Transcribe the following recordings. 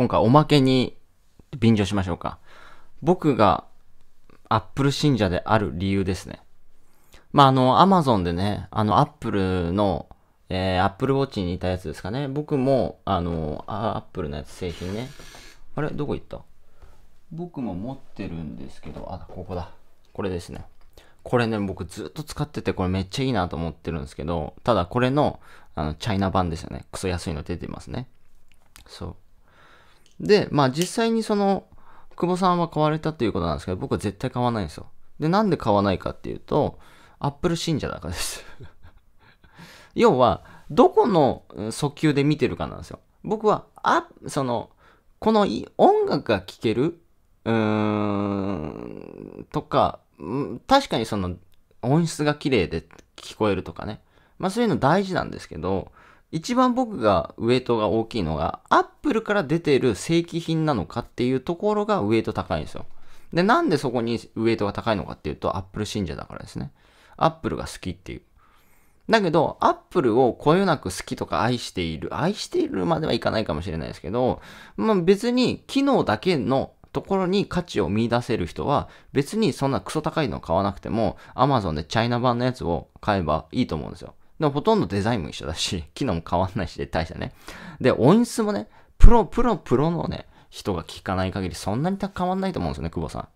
今回おまけに便乗しましょうか。僕が Apple 信者である理由ですね。まあ、あの、Amazon でね、あの、Apple の、えー、Apple Watch に似たやつですかね。僕も、あの、Apple のやつ製品ね。あれどこ行った僕も持ってるんですけど、あ、ここだ。これですね。これね、僕ずっと使ってて、これめっちゃいいなと思ってるんですけど、ただこれの、あの、チャイナ版ですよね。クソ安いの出てますね。そう。で、まあ実際にその、久保さんは買われたということなんですけど、僕は絶対買わないんですよ。で、なんで買わないかっていうと、アップル信者だからです 要は、どこの訴求で見てるかなんですよ。僕は、あ、その、この音楽が聴ける、うーん、とか、確かにその、音質が綺麗で聞こえるとかね。まあそういうの大事なんですけど、一番僕がウエイトが大きいのが、アップルから出ている正規品なのかっていうところがウエイト高いんですよ。で、なんでそこにウエイトが高いのかっていうと、アップル信者だからですね。アップルが好きっていう。だけど、アップルをこよなく好きとか愛している、愛しているまではいかないかもしれないですけど、まあ別に機能だけのところに価値を見出せる人は、別にそんなクソ高いのを買わなくても、アマゾンでチャイナ版のやつを買えばいいと思うんですよ。でもほとんどデザインも一緒だし、機能も変わんないしで大したね。で、音質もね、プロ、プロ、プロのね、人が聞かない限りそんなに変わんないと思うんですよね、久保さん。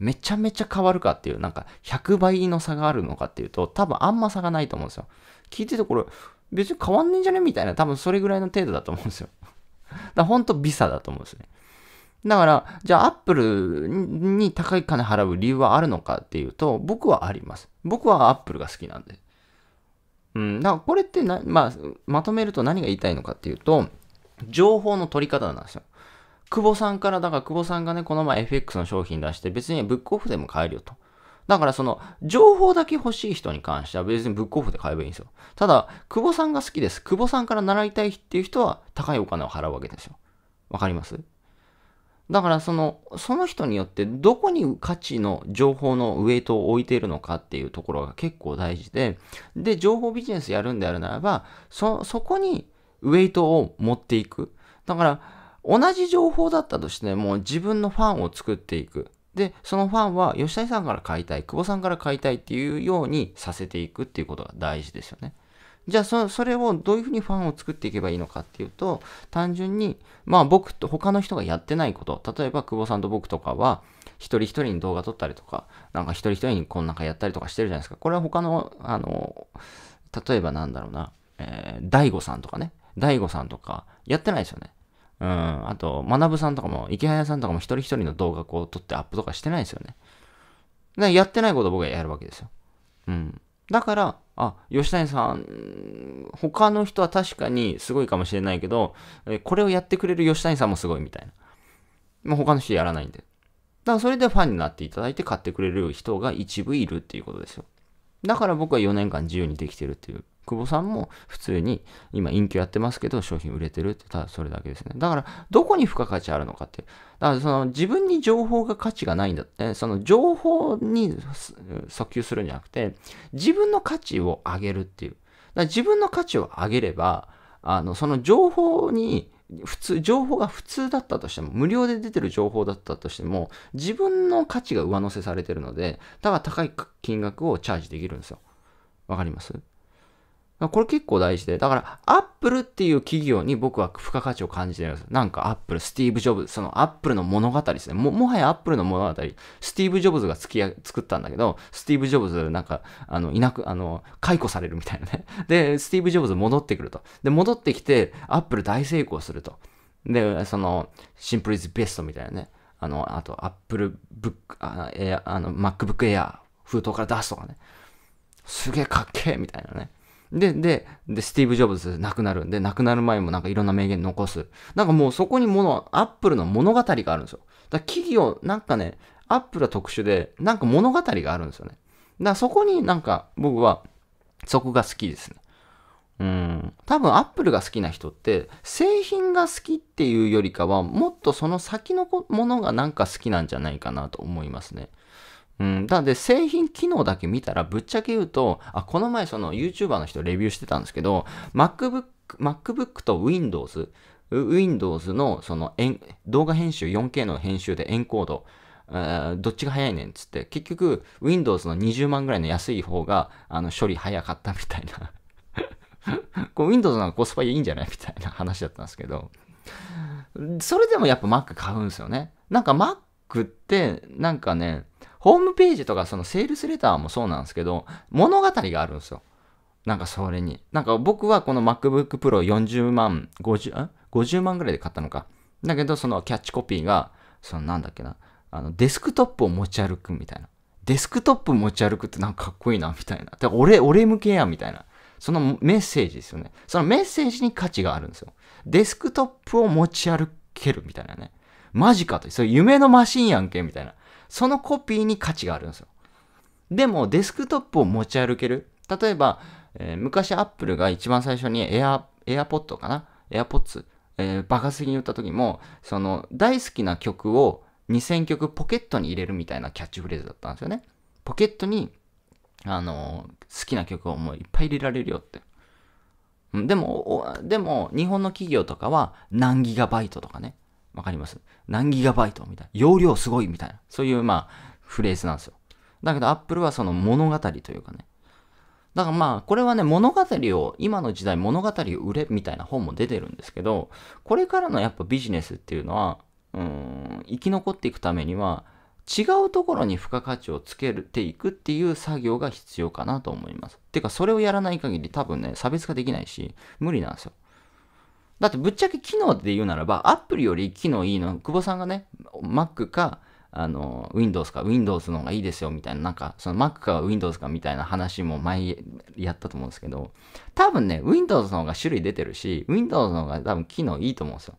めちゃめちゃ変わるかっていう、なんか100倍の差があるのかっていうと、多分あんま差がないと思うんですよ。聞いててこれ、別に変わんねえんじゃねみたいな、多分それぐらいの程度だと思うんですよ。だほんと微差だと思うんですね。だから、じゃあアップルに高い金払う理由はあるのかっていうと、僕はあります。僕はアップルが好きなんで。うん、だからこれってな、まあ、まとめると何が言いたいのかっていうと、情報の取り方なんですよ。久保さんから、だから久保さんがね、この前 FX の商品出して、別にブックオフでも買えるよと。だからその、情報だけ欲しい人に関しては別にブックオフで買えばいいんですよ。ただ、久保さんが好きです。久保さんから習いたいっていう人は高いお金を払うわけですよ。わかりますだからその、その人によってどこに価値の情報のウェイトを置いているのかっていうところが結構大事で、で、情報ビジネスやるんであるならば、そ、そこにウェイトを持っていく。だから、同じ情報だったとしても自分のファンを作っていく。で、そのファンは吉谷さんから買いたい、久保さんから買いたいっていうようにさせていくっていうことが大事ですよね。じゃあそ、それをどういうふうにファンを作っていけばいいのかっていうと、単純に、まあ僕と他の人がやってないこと、例えば久保さんと僕とかは、一人一人に動画撮ったりとか、なんか一人一人にこんなんかやったりとかしてるじゃないですか。これは他の、あの、例えばなんだろうな、えー、大悟さんとかね、大悟さんとか、やってないですよね。うん、あと、学さんとかも、池早さんとかも一人一人の動画こう撮ってアップとかしてないですよね。やってないことを僕はやるわけですよ。うん。だから、あ、吉谷さん、他の人は確かにすごいかもしれないけど、これをやってくれる吉谷さんもすごいみたいな。もう他の人やらないんで。だからそれでファンになっていただいて買ってくれる人が一部いるっていうことですよ。だから僕は4年間自由にできてるっていう久保さんも普通に今、隠居やってますけど、商品売れてるって、ただそれだけですね。だから、どこに付加価値あるのかっていう。だから、その自分に情報が価値がないんだって、その情報に訴求するんじゃなくて、自分の価値を上げるっていう。だ自分の価値を上げれば、あの、その情報に、普通、情報が普通だったとしても、無料で出てる情報だったとしても、自分の価値が上乗せされてるので、ただ高い金額をチャージできるんですよ。わかりますこれ結構大事で、だから、アップルっていう企業に僕は付加価値を感じてるんです。なんかアップル、スティーブ・ジョブズ、そのアップルの物語ですね。も、もはやアップルの物語、スティーブ・ジョブズが付き合作ったんだけど、スティーブ・ジョブズなんか、あの、いなく、あの、解雇されるみたいなね。で、スティーブ・ジョブズ戻ってくると。で、戻ってきて、アップル大成功すると。で、その、シンプルイズベストみたいなね。あの、あと、アップルブック、あの、MacBook Air、封筒から出すとかね。すげえかっけえみたいなね。で、で、で、スティーブ・ジョブズ亡くなるんで、亡くなる前もなんかいろんな名言残す。なんかもうそこにもの、アップルの物語があるんですよ。だ企業、なんかね、アップルは特殊で、なんか物語があるんですよね。だからそこになんか僕は、そこが好きですね。うん。多分アップルが好きな人って、製品が好きっていうよりかは、もっとその先のものがなんか好きなんじゃないかなと思いますね。うん、なので製品機能だけ見たらぶっちゃけ言うと、あ、この前その YouTuber の人レビューしてたんですけど、MacBook、MacBook と Windows、Windows のその動画編集 4K の編集でエンコード、どっちが早いねんっつって、結局 Windows の20万ぐらいの安い方があの処理早かったみたいな こう Windows のコスパいいんじゃないみたいな話だったんですけど、それでもやっぱ Mac 買うんですよね。なんか Mac って、なんかね、ホームページとかそのセールスレターもそうなんですけど、物語があるんですよ。なんかそれに。なんか僕はこの MacBook Pro 40万、50、ん ?50 万ぐらいで買ったのか。だけどそのキャッチコピーが、そのなんだっけな、あのデスクトップを持ち歩くみたいな。デスクトップ持ち歩くってなんかかっこいいな、みたいな。だ俺、俺向けや、みたいな。そのメッセージですよね。そのメッセージに価値があるんですよ。デスクトップを持ち歩けるみたいなね。マジかと。それ夢のマシンやんけみたいな。そのコピーに価値があるんですよ。でも、デスクトップを持ち歩ける。例えば、えー、昔アップルが一番最初に Air、アポッ p o d かな ?AirPods、えー、バカすぎに売った時も、その、大好きな曲を2000曲ポケットに入れるみたいなキャッチフレーズだったんですよね。ポケットに、あのー、好きな曲をもういっぱい入れられるよって。でも、でも、日本の企業とかは何ギガバイトとかね。わかります何ギガバイトみたいな。容量すごいみたいな。そういう、まあ、フレーズなんですよ。だけど、アップルはその物語というかね。だからまあ、これはね、物語を、今の時代物語を売れみたいな本も出てるんですけど、これからのやっぱビジネスっていうのは、うん、生き残っていくためには、違うところに付加価値をつけていくっていう作業が必要かなと思います。てか、それをやらない限り多分ね、差別化できないし、無理なんですよ。だってぶっちゃけ機能で言うならば、アップルより機能いいの、久保さんがね、Mac か、あの、Windows か、Windows の方がいいですよ、みたいな、なんか、その Mac か Windows かみたいな話も前やったと思うんですけど、多分ね、Windows の方が種類出てるし、Windows の方が多分機能いいと思うんですよ。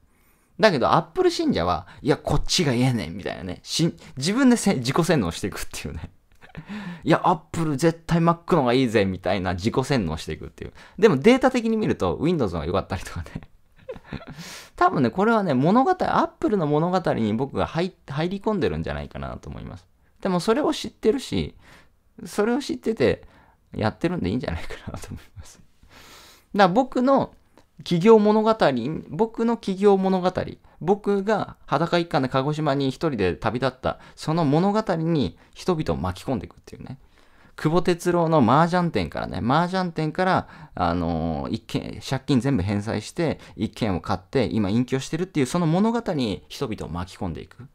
だけど、Apple 信者は、いや、こっちがええねん、みたいなね、し自分で自己洗脳していくっていうね。いや、アップル絶対 Mac の方がいいぜ、みたいな自己洗脳していくっていう。でもデータ的に見ると Windows の方が良かったりとかね 多分ね、これはね、物語、アップルの物語に僕が入入り込んでるんじゃないかなと思います。でもそれを知ってるし、それを知ってて、やってるんでいいんじゃないかなと思います。だから僕の企業物語、僕の企業物語、僕が裸一貫で鹿児島に一人で旅立った、その物語に人々を巻き込んでいくっていうね。久保哲郎の麻雀店からね、麻雀店から、あのー、一件、借金全部返済して、一件を買って、今隠居してるっていう、その物語に人々を巻き込んでいく。